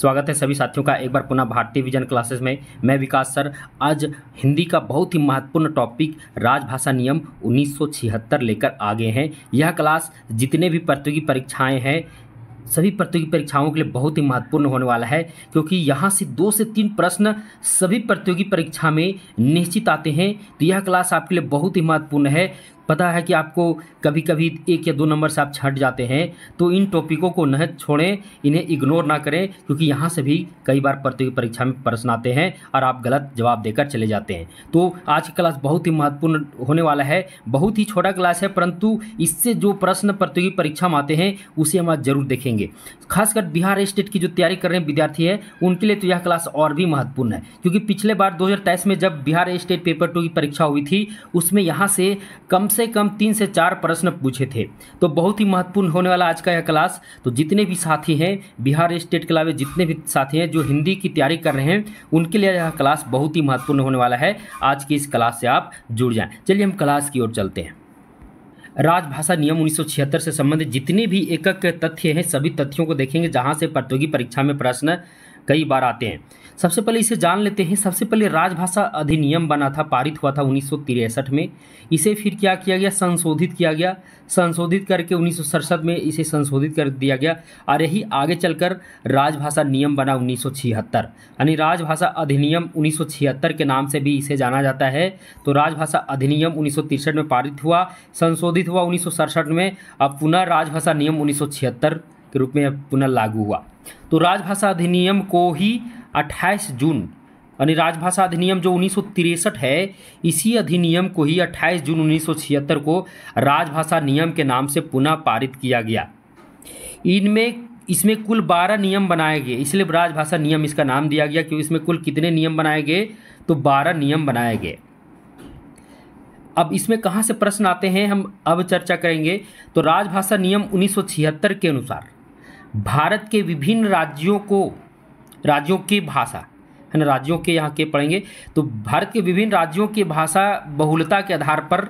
स्वागत है सभी साथियों का एक बार पुनः भारतीय विजन क्लासेस में मैं विकास सर आज हिंदी का बहुत ही महत्वपूर्ण टॉपिक राजभाषा नियम 1976 लेकर आ गए हैं यह क्लास जितने भी प्रतियोगी परीक्षाएं हैं सभी प्रतियोगी परीक्षाओं के लिए बहुत ही महत्वपूर्ण होने वाला है क्योंकि यहाँ से दो से तीन प्रश्न सभी प्रतियोगी परीक्षा में निश्चित आते हैं तो यह क्लास आपके लिए बहुत ही महत्वपूर्ण है पता है कि आपको कभी कभी एक या दो नंबर से आप छट जाते हैं तो इन टॉपिकों को न छोड़ें इन्हें इग्नोर ना करें क्योंकि यहाँ से भी कई बार प्रतियोगी परीक्षा में प्रश्न आते हैं और आप गलत जवाब देकर चले जाते हैं तो आज की क्लास बहुत ही महत्वपूर्ण होने वाला है बहुत ही छोटा क्लास है परंतु इससे जो प्रश्न प्रतियोगी परीक्षा में आते हैं उसे हम आज जरूर देखेंगे खासकर बिहार स्टेट की जो तैयारी कर रहे हैं विद्यार्थी है उनके लिए तो यह क्लास और भी महत्वपूर्ण है क्योंकि पिछले बार दो में जब बिहार स्टेट पेपर टू की परीक्षा हुई थी उसमें यहाँ से कम से से कम तीन से चार प्रश्न पूछे थे तो बहुत ही महत्वपूर्ण होने वाला आज का यह क्लास तो जितने भी साथी हैं बिहार स्टेट के अलावा जितने भी साथी हैं जो हिंदी की तैयारी कर रहे हैं उनके लिए यह क्लास बहुत ही महत्वपूर्ण होने वाला है आज की इस क्लास से आप जुड़ जाएँ चलिए हम क्लास की ओर चलते हैं राजभाषा नियम 1976 से संबंधित जितने भी एकक तथ्य हैं सभी तथ्यों को देखेंगे जहां से प्रतियोगी परीक्षा में प्रश्न कई बार आते हैं सबसे पहले इसे जान लेते हैं सबसे पहले राजभाषा अधिनियम बना था पारित हुआ था उन्नीस में इसे फिर क्या किया गया संशोधित किया गया संशोधित करके उन्नीस में इसे संशोधित कर दिया गया और यही आगे चलकर राजभाषा नियम बना उन्नीस यानी राजभाषा अधिनियम उन्नीस के नाम से भी इसे जाना जाता है तो राजभाषा अधिनियम उन्नीस में पारित हुआ संशोधित हुआ उन्नीस में अब पुनः राजभाषा नियम उन्नीस के रूप में पुनः लागू हुआ तो राजभाषा अधिनियम को ही 28 जून यानी राजभाषा अधिनियम जो उन्नीस है इसी अधिनियम को ही 28 जून उन्नीस को राजभाषा नियम के नाम से पुनः पारित किया गया इनमें इसमें कुल 12 नियम बनाए गए इसलिए राजभाषा नियम इसका नाम दिया गया क्योंकि इसमें कुल कितने नियम बनाए गए तो 12 नियम बनाए गए अब इसमें कहाँ से प्रश्न आते हैं हम अब चर्चा करेंगे तो राजभाषा नियम 1976 के अनुसार भारत के विभिन्न राज्यों को राज्यों की भाषा है ना राज्यों के यहाँ के पढ़ेंगे तो भारत के विभिन्न राज्यों की भाषा बहुलता के आधार पर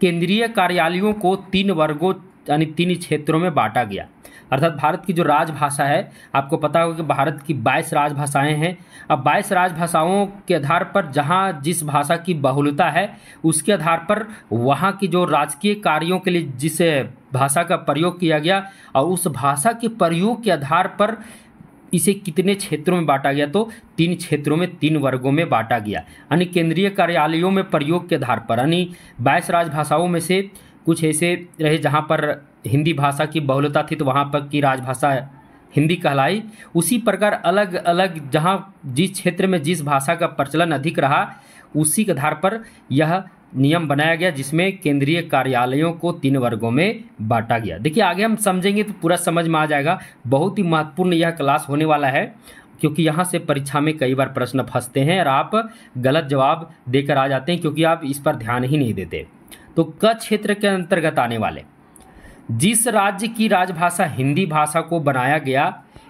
केंद्रीय कार्यालयों को तीन वर्गों यानी तीन क्षेत्रों में बांटा गया अर्थात भारत की जो राजभाषा है आपको पता होगा कि भारत की बाईस राजभाषाएं हैं अब बाईस राजभाषाओं के आधार पर जहां जिस भाषा की बहुलता है उसके आधार पर वहां की जो राजकीय कार्यों के लिए जिस भाषा का प्रयोग किया गया और उस भाषा के प्रयोग के आधार पर इसे कितने क्षेत्रों में बांटा गया तो तीन क्षेत्रों में तीन वर्गों में बांटा गया यानी केंद्रीय कार्यालयों में प्रयोग के आधार पर यानी बाईस राजभाषाओं में से कुछ ऐसे रहे जहाँ पर हिंदी भाषा की बहुलता थी तो वहाँ पर की राजभाषा हिंदी कहलाई उसी प्रकार अलग अलग जहाँ जिस क्षेत्र में जिस भाषा का प्रचलन अधिक रहा उसी के आधार पर यह नियम बनाया गया जिसमें केंद्रीय कार्यालयों को तीन वर्गों में बांटा गया देखिए आगे हम समझेंगे तो पूरा समझ में आ जाएगा बहुत ही महत्वपूर्ण यह क्लास होने वाला है क्योंकि यहाँ से परीक्षा में कई बार प्रश्न फंसते हैं और आप गलत जवाब देकर आ जाते हैं क्योंकि आप इस पर ध्यान ही नहीं देते तो क क्षेत्र के अंतर्गत आने वाले जिस राज्य की राजभाषा हिंदी भाषा को बनाया गया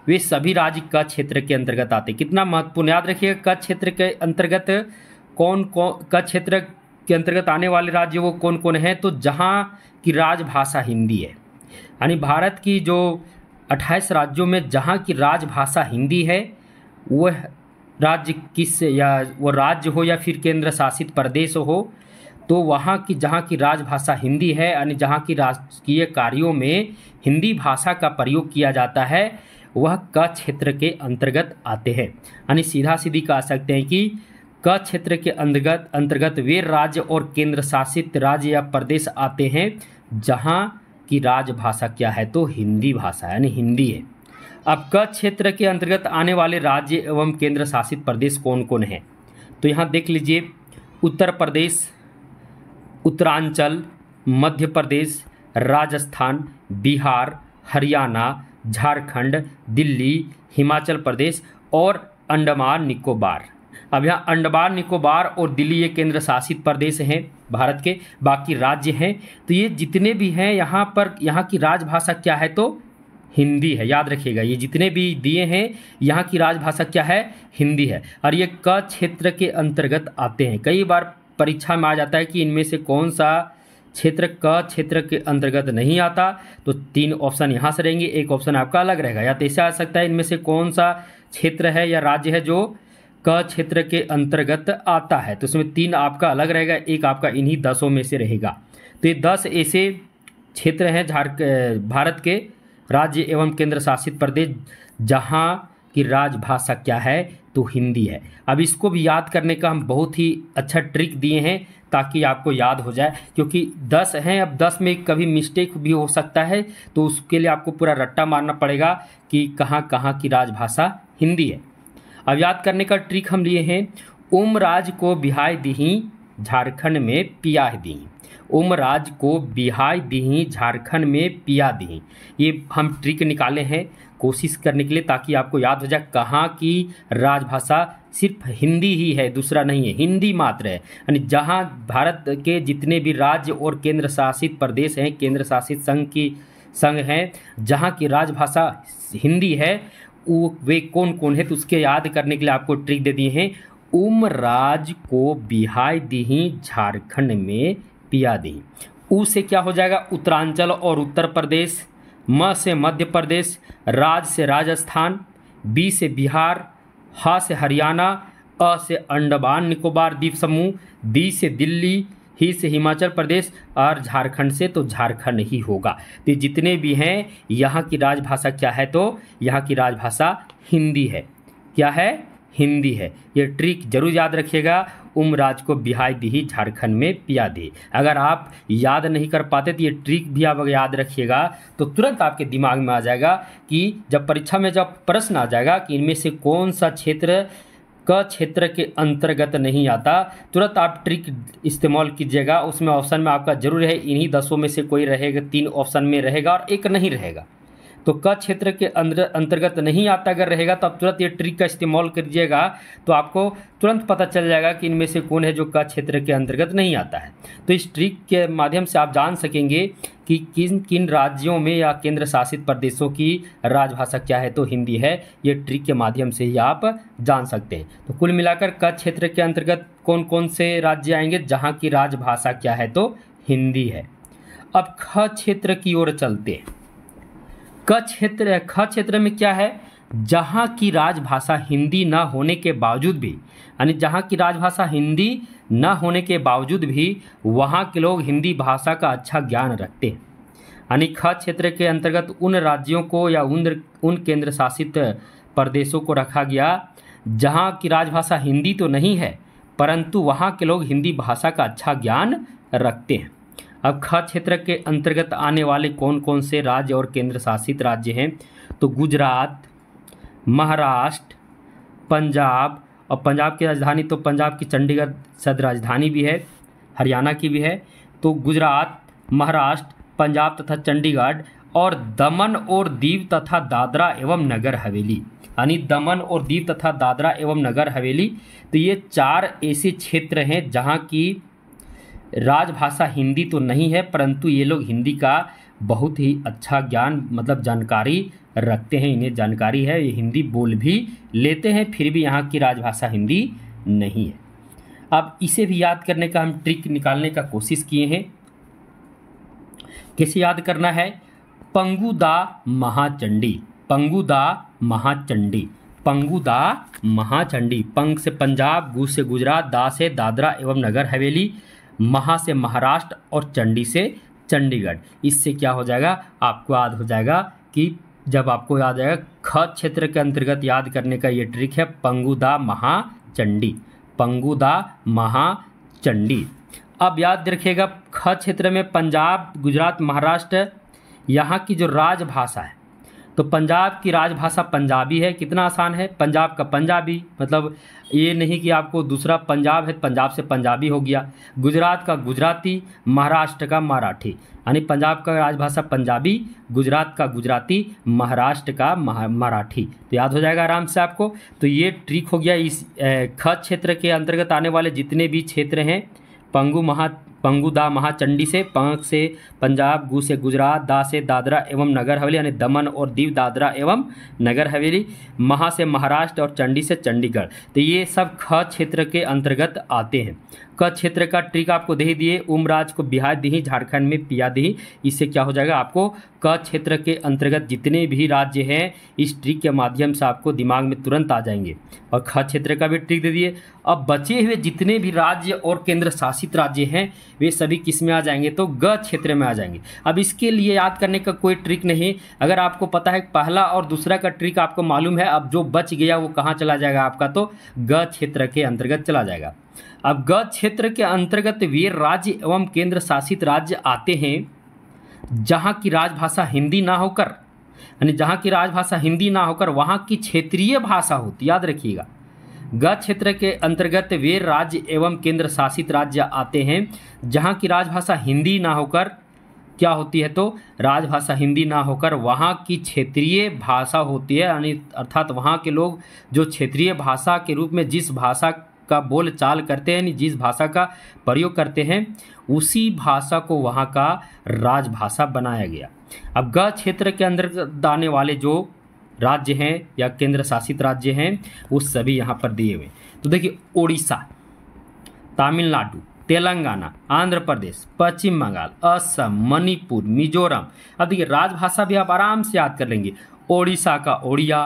वे सभी राज्य का क्षेत्र के अंतर्गत आते कितना महत्वपूर्ण याद रखिएगा क क्षेत्र के अंतर्गत कौन कौन क क्षेत्र के अंतर्गत आने वाले राज्य वो कौन कौन है तो जहाँ की राजभाषा हिंदी है यानी भारत की जो अट्ठाईस राज्यों में जहाँ की राजभाषा हिंदी है वह राज्य किस या वो राज्य हो या फिर केंद्र शासित प्रदेश हो तो वहाँ की जहाँ की राजभाषा हिंदी है यानी जहाँ की राजकीय कार्यों में हिंदी भाषा का प्रयोग किया जाता है वह क क्षेत्र के अंतर्गत आते हैं यानी सीधा सीधी कह सकते हैं कि क क्षेत्र के अंतर्गत अंतर्गत वे राज्य और केंद्र शासित राज्य या प्रदेश आते हैं जहाँ की राजभाषा क्या है तो हिंदी भाषा यानी हिंदी है अब क क्षेत्र के अंतर्गत आने वाले राज्य एवं केंद्र शासित प्रदेश कौन कौन हैं तो यहाँ देख लीजिए उत्तर प्रदेश उत्तरांचल मध्य प्रदेश राजस्थान बिहार हरियाणा झारखंड दिल्ली हिमाचल प्रदेश और अंडमान निकोबार अब यहाँ अंडमान निकोबार और दिल्ली ये केंद्र शासित प्रदेश हैं भारत के बाकी राज्य हैं तो ये जितने भी हैं यहाँ पर यहाँ की राजभाषा क्या है तो हिंदी है याद रखिएगा ये जितने भी दिए हैं यहाँ की राजभाषा क्या है हिंदी है और ये क क्षेत्र के अंतर्गत आते हैं कई बार परीक्षा में आ जाता है कि इनमें से कौन सा क्षेत्र क क्षेत्र के अंतर्गत नहीं आता तो तीन ऑप्शन यहाँ से रहेंगे एक ऑप्शन आपका अलग रहेगा या तो ऐसे आ सकता है इनमें से कौन सा क्षेत्र है या राज्य है जो क क्षेत्र के अंतर्गत आता है तो इसमें तीन आपका अलग रहेगा एक आपका इन्हीं दसों में से रहेगा तो ये दस ऐसे क्षेत्र हैं झारख भारत के राज्य एवं केंद्र शासित प्रदेश जहाँ कि राजभाषा क्या है तो हिंदी है अब इसको भी याद करने का हम बहुत ही अच्छा ट्रिक दिए हैं ताकि आपको याद हो जाए क्योंकि दस हैं अब दस में कभी मिस्टेक भी हो सकता है तो उसके लिए आपको पूरा रट्टा मारना पड़ेगा कि कहाँ कहाँ की राजभाषा हिंदी है अब याद करने का ट्रिक हम लिए हैं ओम राज को बिहाय दही झारखंड में पिया दी ओम राज को बिहाय दही झारखंड में पिया दी ये हम ट्रिक निकाले हैं कोशिश करने के लिए ताकि आपको याद हो जाए कहाँ की राजभाषा सिर्फ हिंदी ही है दूसरा नहीं है हिंदी मात्र है यानी जहाँ भारत के जितने भी राज्य और केंद्र शासित प्रदेश हैं केंद्र शासित संघ की संघ हैं जहाँ की राजभाषा हिंदी है वो वे कौन कौन है तो उसके याद करने के लिए आपको ट्रिक दे दिए हैं उम राज को बिहाई दी झारखंड में पिया दी उसे क्या हो जाएगा उत्तरांचल और उत्तर प्रदेश म से मध्य प्रदेश राज से राजस्थान बी से बिहार ह से हरियाणा अ से अंडमान निकोबार द्वीप समूह दी से दिल्ली ही से हिमाचल प्रदेश और झारखंड से तो झारखंड ही होगा तो जितने भी हैं यहाँ की राजभाषा क्या है तो यहाँ की राजभाषा हिंदी है क्या है हिंदी है ये ट्रिक जरूर याद रखिएगा उमराज को बिहाई बिही झारखंड में पिया दे अगर आप याद नहीं कर पाते तो ये ट्रिक भी आप अगर याद रखिएगा तो तुरंत आपके दिमाग में आ जाएगा कि जब परीक्षा में जब प्रश्न आ जाएगा कि इनमें से कौन सा क्षेत्र क क्षेत्र के अंतर्गत नहीं आता तुरंत आप ट्रिक इस्तेमाल कीजिएगा उसमें ऑप्शन में आपका जरूर है इन्हीं दसों में से कोई रहेगा तीन ऑप्शन में रहेगा और एक नहीं रहेगा तो क क्षेत्र के अंदर अंतर्गत नहीं आता अगर रहेगा तो आप तुरंत ये ट्रिक का इस्तेमाल करिएगा तो आपको तुरंत पता चल जाएगा कि इनमें से कौन है जो क क्षेत्र के अंतर्गत नहीं आता है तो इस ट्रिक के माध्यम से आप जान सकेंगे कि किन किन राज्यों में या केंद्र शासित प्रदेशों की राजभाषा क्या है तो हिंदी है ये ट्रिक के माध्यम से ही आप जान सकते हैं तो कुल मिलाकर क क्षेत्र के अंतर्गत कौन कौन से राज्य आएंगे जहाँ की राजभाषा क्या है तो हिंदी है अब ख क्षेत्र की ओर चलते हैं क क्षेत्र ख क्षेत्र में क्या है जहाँ की राजभाषा हिंदी ना होने के बावजूद भी यानी जहाँ की राजभाषा हिंदी ना होने के बावजूद भी वहाँ के लोग हिंदी भाषा का अच्छा ज्ञान रखते हैं यानी ख क्षेत्र के अंतर्गत उन राज्यों को या उन उन केंद्र शासित प्रदेशों को रखा गया जहाँ की राजभाषा हिंदी तो नहीं है परंतु वहाँ के लोग हिंदी भाषा का अच्छा ज्ञान रखते हैं अब ख क्षेत्र के अंतर्गत आने वाले कौन कौन से राज्य और केंद्र शासित राज्य हैं तो गुजरात महाराष्ट्र पंजाब और पंजाब की राजधानी तो पंजाब की चंडीगढ़ सद राजधानी भी है हरियाणा की भी है तो गुजरात महाराष्ट्र पंजाब तथा चंडीगढ़ और दमन और दीव तथा दादरा एवं नगर हवेली यानी दमन और दीव तथा दादरा एवं नगर हवेली तो ये चार ऐसे क्षेत्र हैं जहाँ की राजभाषा हिंदी तो नहीं है परंतु ये लोग हिंदी का बहुत ही अच्छा ज्ञान मतलब जानकारी रखते हैं इन्हें जानकारी है ये हिंदी बोल भी लेते हैं फिर भी यहाँ की राजभाषा हिंदी नहीं है अब इसे भी याद करने का हम ट्रिक निकालने का कोशिश किए हैं कैसे याद करना है पंगुदा महाचंडी पंगुदा महाचंडी पंगुदा महाचंडी पंग से पंजाब गु से गुजरात दा से दादरा एवं नगर हवेली महा से महाराष्ट्र और चंडी से चंडीगढ़ इससे क्या हो जाएगा आपको याद हो जाएगा कि जब आपको याद आएगा ख क्षेत्र के अंतर्गत याद करने का ये ट्रिक है पंगुदा महा चंडी पंगुदा महा चंडी अब याद रखिएगा ख क्षेत्र में पंजाब गुजरात महाराष्ट्र यहाँ की जो राजभाषा है तो पंजाब की राजभाषा पंजाबी है कितना आसान है पंजाब का पंजाबी मतलब ये नहीं कि आपको दूसरा पंजाब है पंजाब से पंजाबी हो गया गुजरात का गुजराती महाराष्ट्र का मराठी यानी पंजाब का राजभाषा पंजाबी गुजरात का गुजराती महाराष्ट्र का मराठी तो याद हो जाएगा आराम से आपको तो ये ट्रिक हो गया इस खत क्षेत्र के अंतर्गत आने वाले जितने भी क्षेत्र हैं पंगु महा पंगू दा महाचंडी से पंख से पंजाब गु से गुजरात दा से दादरा एवं नगर हवेली यानी दमन और दीव दादरा एवं नगर हवेली महा से महाराष्ट्र और चंडी से चंडीगढ़ तो ये सब ख क्षेत्र के अंतर्गत आते हैं क क्षेत्र का ट्रिक आपको दे दिए उमराज को बिहार दी झारखंड में पिया दी इससे क्या हो जाएगा आपको क क्षेत्र के अंतर्गत जितने भी राज्य हैं इस ट्रिक के माध्यम से आपको दिमाग में तुरंत आ जाएंगे और ख क्षेत्र का भी ट्रिक दे दिए अब बचे हुए जितने भी राज्य और केंद्र शासित राज्य हैं वे सभी किस में आ जाएंगे तो ग क्षेत्र में आ जाएंगे अब इसके लिए याद करने का कोई ट्रिक नहीं अगर आपको पता है पहला और दूसरा का ट्रिक आपको मालूम है अब जो बच गया वो कहाँ चला जाएगा आपका तो ग क्षेत्र के अंतर्गत चला जाएगा अब ग क्षेत्र के अंतर्गत वे राज्य एवं केंद्र शासित राज्य आते हैं जहाँ की राजभाषा हिंदी ना होकर यानी जहाँ की राजभाषा हिंदी ना होकर वहाँ की क्षेत्रीय भाषा होती याद रखिएगा ग क्षेत्र के अंतर्गत वे राज्य एवं केंद्र शासित राज्य आते हैं जहाँ की राजभाषा हिंदी ना होकर क्या होती है तो राजभाषा हिंदी ना होकर वहाँ की क्षेत्रीय भाषा होती है यानी अर्थात वहाँ के लोग जो क्षेत्रीय भाषा के रूप में जिस भाषा का बोल चाल करते हैं यानी जिस भाषा का प्रयोग करते हैं उसी भाषा को वहाँ का राजभाषा बनाया गया अब ग क्षेत्र के अंदर आने वाले जो राज्य हैं या केंद्र शासित राज्य हैं वो सभी यहाँ पर दिए हुए तो देखिए उड़ीसा तमिलनाडु तेलंगाना आंध्र प्रदेश पश्चिम बंगाल असम मणिपुर मिजोरम अब देखिए राजभाषा भी आप आराम से याद कर लेंगे ओडिशा का ओडिया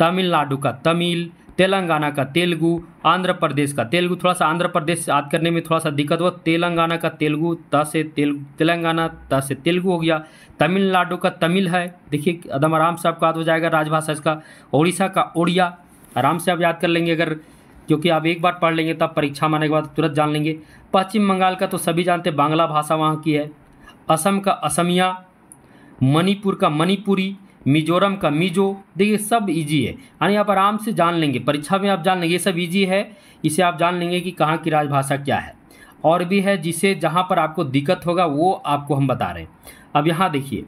तमिलनाडु का तमिल तेलंगाना का तेलुगू आंध्र प्रदेश का तेलुगु थोड़ा सा आंध्र प्रदेश याद करने में थोड़ा सा दिक्कत हुआ तेलंगाना का तेलुगु त से तेल तेलंगाना त से तेलुगु हो गया तमिलनाडु का तमिल है देखिए एकदम आराम से आपका याद हो जाएगा राजभाषा इसका उड़ीसा का ओडिया आराम से आप याद कर लेंगे अगर क्योंकि आप एक बार पढ़ लेंगे तब परीक्षा माने के बाद तुरंत जान लेंगे पश्चिम बंगाल का तो सभी जानते बांग्ला भाषा वहाँ की है असम का असमिया मणिपुर का मणिपुरी मिजोरम का मिजो देखिए सब इजी है यानी आप आराम से जान लेंगे परीक्षा में आप जान लेंगे ये सब इजी है इसे आप जान लेंगे कि कहाँ की राजभाषा क्या है और भी है जिसे जहाँ पर आपको दिक्कत होगा वो आपको हम बता रहे हैं अब यहाँ देखिए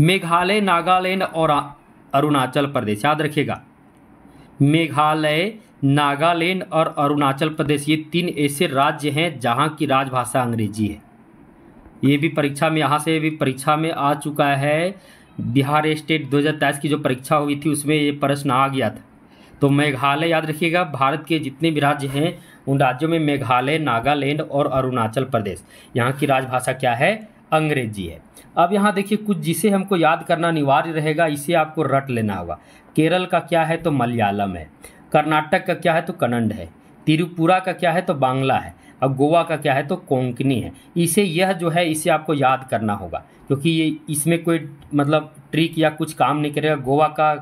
मेघालय नागालैंड और अरुणाचल प्रदेश याद रखिएगा मेघालय नागालैंड और अरुणाचल प्रदेश ये तीन ऐसे राज्य हैं जहाँ की राजभाषा अंग्रेजी है ये भी परीक्षा में यहाँ से भी परीक्षा में आ चुका है बिहार स्टेट 2023 की जो परीक्षा हुई थी उसमें ये प्रश्न आ गया था तो मेघालय याद रखिएगा भारत के जितने भी राज्य हैं उन राज्यों में मेघालय नागालैंड और अरुणाचल प्रदेश यहाँ की राजभाषा क्या है अंग्रेजी है अब यहाँ देखिए कुछ जिसे हमको याद करना अनिवार्य रहेगा इसे आपको रट लेना होगा केरल का क्या है तो मलयालम है कर्नाटक का क्या है तो कन्नड़ है तिरुपुरा का क्या है तो बांग्ला है और गोवा का क्या है तो कोंकनी है इसे यह जो है इसे आपको याद करना होगा क्योंकि ये इसमें कोई मतलब ट्रिक या कुछ काम नहीं करेगा गोवा का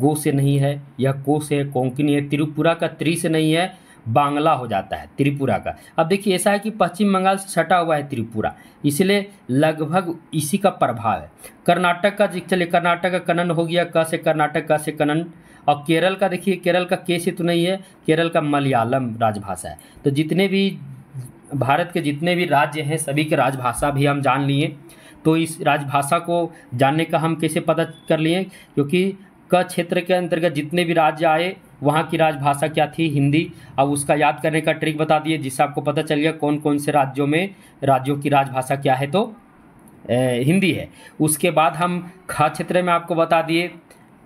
गो से नहीं है यह को से है कोंकनी है त्रिपुरा का त्रि से नहीं है बांग्ला हो जाता है त्रिपुरा का अब देखिए ऐसा है कि पश्चिम बंगाल से छटा हुआ है त्रिपुरा इसलिए लगभग इसी का प्रभाव है कर्नाटक का चलिए कर्नाटक का कनन हो गया क से कर्नाटक का से कनन और केरल का देखिए केरल का के से तो नहीं है केरल का मलयालम राजभाषा है तो जितने भी भारत के जितने भी राज्य हैं सभी के राजभाषा भी हम जान लिए तो इस राजभाषा को जानने का हम कैसे पता कर लिए क्योंकि क क्षेत्र के अंतर्गत जितने भी राज्य आए वहाँ की राजभाषा क्या थी हिंदी अब उसका याद करने का ट्रिक बता दिए जिससे आपको पता चल गया कौन कौन से राज्यों में राज्यों की राजभाषा क्या है तो ए, हिंदी है उसके बाद हम ख क्षेत्र में आपको बता दिए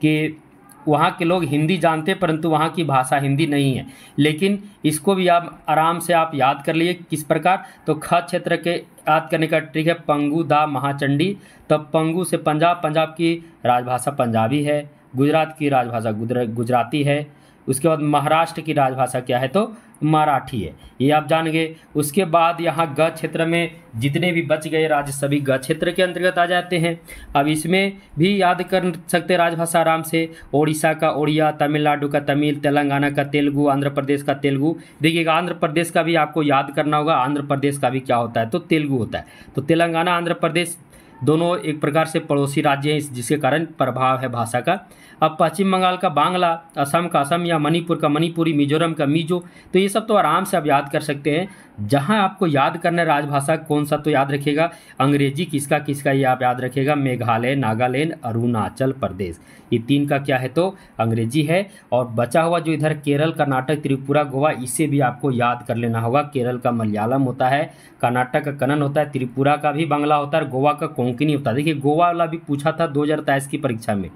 कि वहाँ के लोग हिंदी जानते परंतु वहाँ की भाषा हिंदी नहीं है लेकिन इसको भी आप आराम से आप याद कर लिए किस प्रकार तो ख क्षेत्र के याद करने का ट्रिक है पंगू दा महाचंडी तो पंगू से पंजाब पंजाब की राजभाषा पंजाबी है गुजरात की राजभाषा गुजराती है उसके बाद महाराष्ट्र की राजभाषा क्या है तो मराठी है ये आप जान गए उसके बाद यहाँ ग क्षेत्र में जितने भी बच गए राज्य सभी ग क्षेत्र के अंतर्गत आ जाते हैं अब इसमें भी याद कर सकते राजभाषा आराम से ओडिशा का ओडिया तमिलनाडु का तमिल तेलंगाना का तेलुगु आंध्र प्रदेश का तेलुगु देखिएगा आंध्र प्रदेश का भी आपको याद करना होगा आंध्र प्रदेश का भी क्या होता है तो तेलुगु होता है तो तेलंगाना आंध्र प्रदेश दोनों एक प्रकार से पड़ोसी राज्य हैं जिसके कारण प्रभाव है भाषा का अब पश्चिम बंगाल का बांग्ला असम का असम या मणिपुर का मणिपुरी मिजोरम का मिजो तो ये सब तो आराम से आप याद कर सकते हैं जहाँ आपको याद करना राजभाषा कौन सा तो याद रखेगा अंग्रेजी किसका किसका ये आप याद रखेगा मेघालय नागालैंड अरुणाचल प्रदेश ये तीन का क्या है तो अंग्रेजी है और बचा हुआ जो इधर केरल कर्नाटक त्रिपुरा गोवा इसे भी आपको याद कर लेना होगा केरल का मलयालम होता है कर्नाटक का कनन होता है त्रिपुरा का भी बांग्ला होता है गोवा का कोंकनी होता है देखिए गोवा वाला भी पूछा था दो की परीक्षा में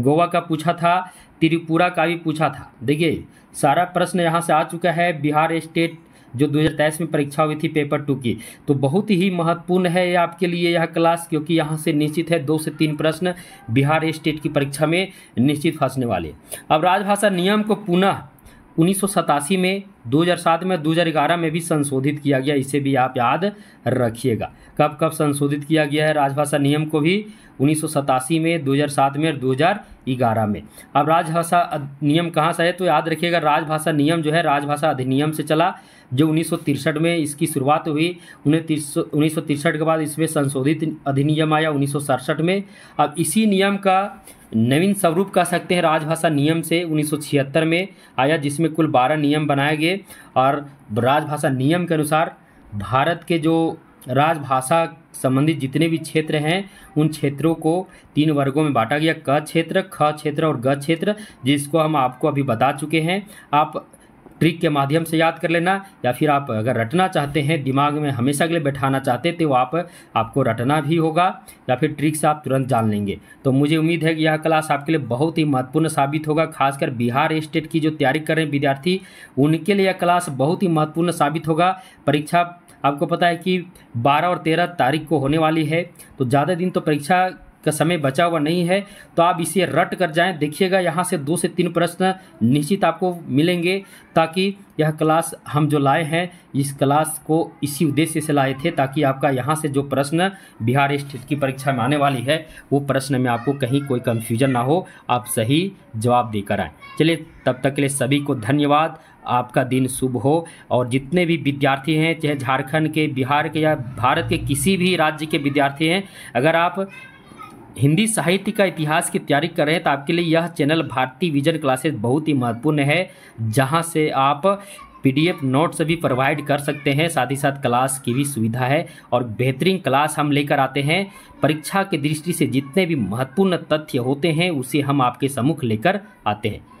गोवा का पूछा था त्रिपुरा का भी पूछा था देखिए सारा प्रश्न यहाँ से आ चुका है बिहार स्टेट जो 2023 में परीक्षा हुई थी पेपर टू की तो बहुत ही महत्वपूर्ण है ये आपके लिए यह क्लास क्योंकि यहाँ से निश्चित है दो से तीन प्रश्न बिहार स्टेट की परीक्षा में निश्चित फंसने वाले अब राजभाषा नियम को पुनः उन्नीस में 2007 में 2011 में भी संशोधित किया गया इसे भी आप याद रखिएगा कब कब संशोधित किया गया है राजभाषा नियम को भी उन्नीस में 2007 में और 2011 में अब राजभाषा नियम कहाँ से है तो याद रखिएगा राजभाषा नियम जो है राजभाषा अधिनियम से चला जो उन्नीस में इसकी शुरुआत हुई उन्नीस के बाद इसमें संशोधित अधिनियम आया उन्नीस में अब इसी नियम का नवीन स्वरूप कह सकते हैं राजभाषा नियम से 1976 में आया जिसमें कुल 12 नियम बनाए गए और राजभाषा नियम के अनुसार भारत के जो राजभाषा संबंधित जितने भी क्षेत्र हैं उन क्षेत्रों को तीन वर्गों में बांटा गया क क्षेत्र ख क्षेत्र और ग क्षेत्र जिसको हम आपको अभी बता चुके हैं आप ट्रिक के माध्यम से याद कर लेना या फिर आप अगर रटना चाहते हैं दिमाग में हमेशा के लिए बैठाना चाहते तो आप आपको रटना भी होगा या फिर ट्रिक से आप तुरंत जान लेंगे तो मुझे उम्मीद है कि यह क्लास आपके लिए बहुत ही महत्वपूर्ण साबित होगा खासकर बिहार स्टेट की जो तैयारी कर रहे हैं विद्यार्थी उनके लिए यह क्लास बहुत ही महत्वपूर्ण साबित होगा परीक्षा आपको पता है कि 12 और 13 तारीख को होने वाली है तो ज़्यादा दिन तो परीक्षा का समय बचा हुआ नहीं है तो आप इसे रट कर जाएं देखिएगा यहाँ से दो से तीन प्रश्न निश्चित आपको मिलेंगे ताकि यह क्लास हम जो लाए हैं इस क्लास को इसी उद्देश्य से लाए थे ताकि आपका यहाँ से जो प्रश्न बिहार स्टेट की परीक्षा में आने वाली है वो प्रश्न में आपको कहीं कोई कन्फ्यूजन ना हो आप सही जवाब देकर आएँ चलिए तब तक के लिए सभी को धन्यवाद आपका दिन शुभ हो और जितने भी विद्यार्थी हैं चाहे झारखंड के बिहार के या भारत के किसी भी राज्य के विद्यार्थी हैं अगर आप हिंदी साहित्य का इतिहास की तैयारी कर रहे हैं तो आपके लिए यह चैनल भारतीय विजन क्लासेस बहुत ही महत्वपूर्ण है जहां से आप पीडीएफ नोट्स भी प्रोवाइड कर सकते हैं साथ ही साथ क्लास की भी सुविधा है और बेहतरीन क्लास हम लेकर आते हैं परीक्षा की दृष्टि से जितने भी महत्वपूर्ण तथ्य होते हैं उसे हम आपके सम्मुख लेकर आते हैं